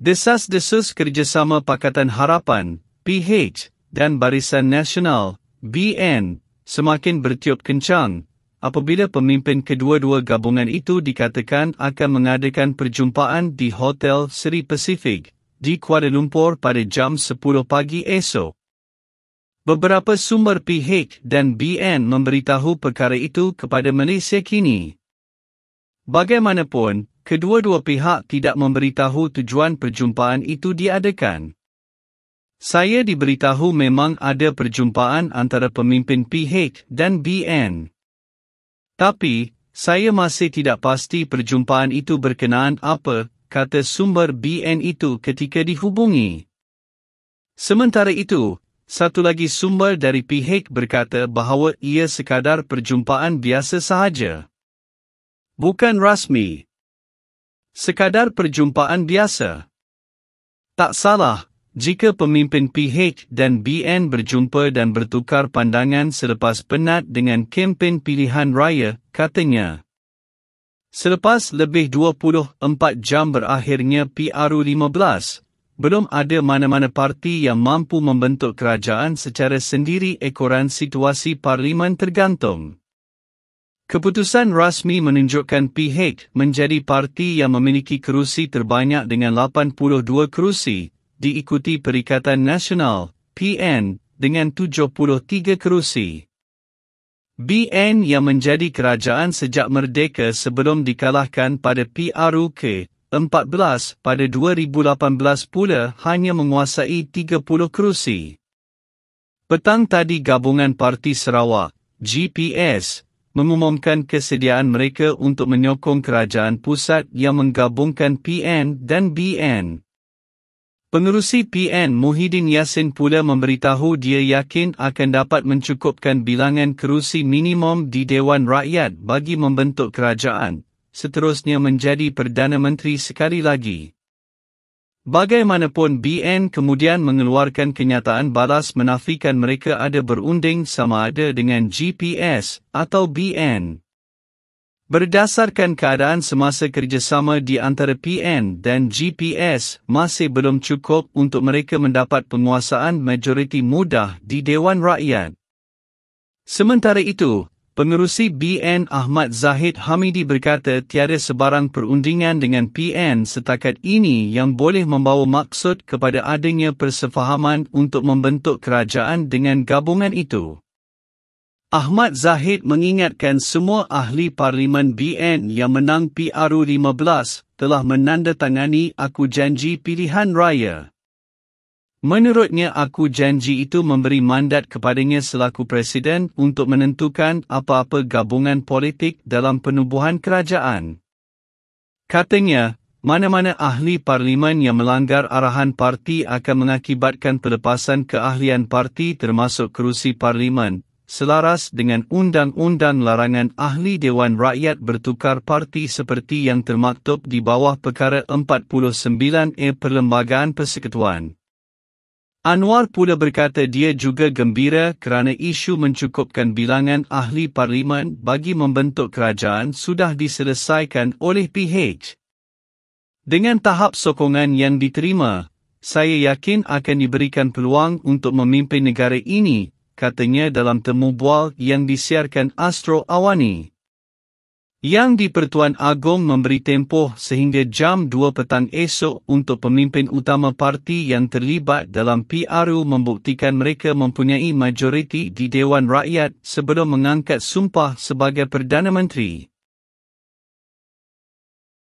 Desas-desus kerjasama Pakatan Harapan, PH, dan Barisan Nasional, BN, semakin bertiup kencang apabila pemimpin kedua-dua gabungan itu dikatakan akan mengadakan perjumpaan di Hotel Seri Pacific di Kuala Lumpur pada jam 10 pagi esok. Beberapa sumber PH dan BN memberitahu perkara itu kepada Malaysia kini. Bagaimanapun, kedua-dua pihak tidak memberitahu tujuan perjumpaan itu diadakan. Saya diberitahu memang ada perjumpaan antara pemimpin PH dan BN. Tapi, saya masih tidak pasti perjumpaan itu berkenaan apa, kata sumber BN itu ketika dihubungi. Sementara itu, satu lagi sumber dari PH berkata bahawa ia sekadar perjumpaan biasa sahaja. Bukan rasmi sekadar perjumpaan biasa. Tak salah, jika pemimpin PH dan BN berjumpa dan bertukar pandangan selepas penat dengan kempen pilihan raya, katanya. Selepas lebih 24 jam berakhirnya PRU-15, belum ada mana-mana parti yang mampu membentuk kerajaan secara sendiri ekoran situasi parlimen tergantung. Keputusan rasmi menunjukkan PH menjadi parti yang memiliki kerusi terbanyak dengan 82 kerusi, diikuti Perikatan Nasional, PN, dengan 73 kerusi. BN yang menjadi kerajaan sejak merdeka sebelum dikalahkan pada PRUK, 14 pada 2018 pula hanya menguasai 30 kerusi. Petang tadi gabungan parti Sarawak, GPS, mengumumkan kesediaan mereka untuk menyokong kerajaan pusat yang menggabungkan PN dan BN. Pengerusi PN Muhyiddin Yassin pula memberitahu dia yakin akan dapat mencukupkan bilangan kerusi minimum di Dewan Rakyat bagi membentuk kerajaan, seterusnya menjadi Perdana Menteri sekali lagi. Bagaimanapun BN kemudian mengeluarkan kenyataan balas menafikan mereka ada berunding sama ada dengan GPS atau BN. Berdasarkan keadaan semasa kerjasama di antara PN dan GPS masih belum cukup untuk mereka mendapat penguasaan majoriti mudah di Dewan Rakyat. Sementara itu, Pengerusi BN Ahmad Zahid Hamidi berkata tiada sebarang perundingan dengan PN setakat ini yang boleh membawa maksud kepada adanya persefahaman untuk membentuk kerajaan dengan gabungan itu. Ahmad Zahid mengingatkan semua ahli parlimen BN yang menang PRU 15 telah menandatangani aku janji pilihan raya. Menurutnya aku janji itu memberi mandat kepadanya selaku presiden untuk menentukan apa-apa gabungan politik dalam penubuhan kerajaan. Katanya, mana-mana ahli parlimen yang melanggar arahan parti akan mengakibatkan pelepasan keahlian parti termasuk kerusi parlimen, selaras dengan undang-undang larangan ahli Dewan Rakyat bertukar parti seperti yang termaktub di bawah perkara 49A e Perlembagaan Persekutuan. Anwar pula berkata dia juga gembira kerana isu mencukupkan bilangan ahli parlimen bagi membentuk kerajaan sudah diselesaikan oleh PH. Dengan tahap sokongan yang diterima, saya yakin akan diberikan peluang untuk memimpin negara ini, katanya dalam temu bual yang disiarkan Astro Awani yang di Pertuan Agong memberi tempoh sehingga jam 2 petang esok untuk pemimpin utama parti yang terlibat dalam PRU membuktikan mereka mempunyai majoriti di Dewan Rakyat sebelum mengangkat sumpah sebagai Perdana Menteri.